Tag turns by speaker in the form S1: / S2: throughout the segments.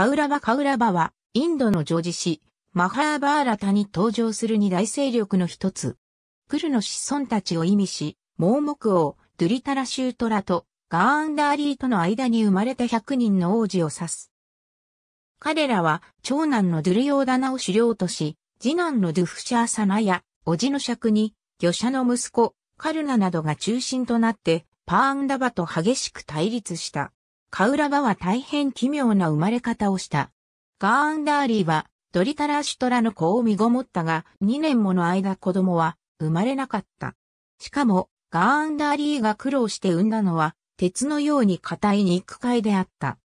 S1: カウラバ・カウラバは、インドの女児誌、マハーバーラタに登場する二大勢力の一つ。クルの子孫たちを意味し、盲目王、ドゥリタラシュートラと、ガーンダーリーとの間に生まれた100人の王子を指す。彼らは、長男のドゥルヨーダナを狩猟とし、次男のドゥフシャーサナや、おじの尺に、魚者の息子、カルナなどが中心となって、パーンダバと激しく対立した。カウラバは大変奇妙な生まれ方をした。ガーンダーリーは、ドリタラシュトラの子を身ごもったが、2年もの間子供は生まれなかった。しかも、ガーンダーリーが苦労して産んだのは、鉄のように硬い肉塊であった。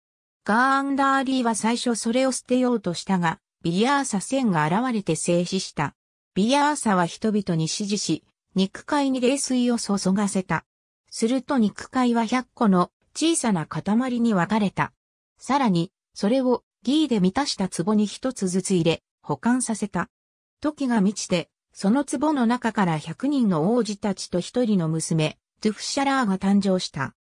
S1: ガーンダーリーは最初それを捨てようとしたが、ビアーサ1000が現れて静止した。ビアーサは人々に指示し、肉塊に冷水を注がせた。すると肉塊は100個の小さな塊に分かれた。さらに、それをギーで満たした壺に一つずつ入れ、保管させた。時が満ちて、その壺の中から100人の王子たちと一人の娘、ドゥフシャラーが誕生した。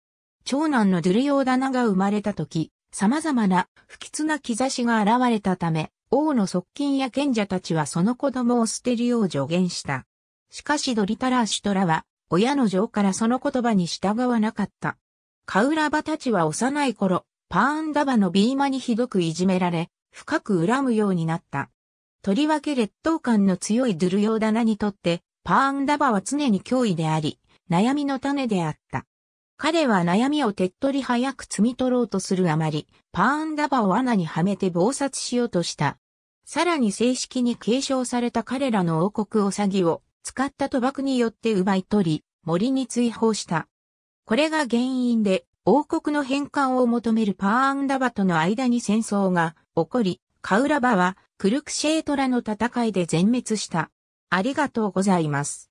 S1: 長男のドゥルヨーダナが生まれた時、様々な不吉な兆しが現れたため、王の側近や賢者たちはその子供を捨てるよう助言した。しかしドリタラーシュトラは、親の情からその言葉に従わなかった。カウラバたちは幼い頃、パーンダバのビーマにひどくいじめられ、深く恨むようになった。とりわけ劣等感の強いドゥルヨーダナにとって、パーンダバは常に脅威であり、悩みの種であった。彼は悩みを手っ取り早く摘み取ろうとするあまり、パーンダバを罠にはめて暴殺しようとした。さらに正式に継承された彼らの王国を詐欺を使った賭博によって奪い取り、森に追放した。これが原因で、王国の返還を求めるパーアンダバとの間に戦争が起こり、カウラバはクルクシェートラの戦いで全滅した。ありがとうございます。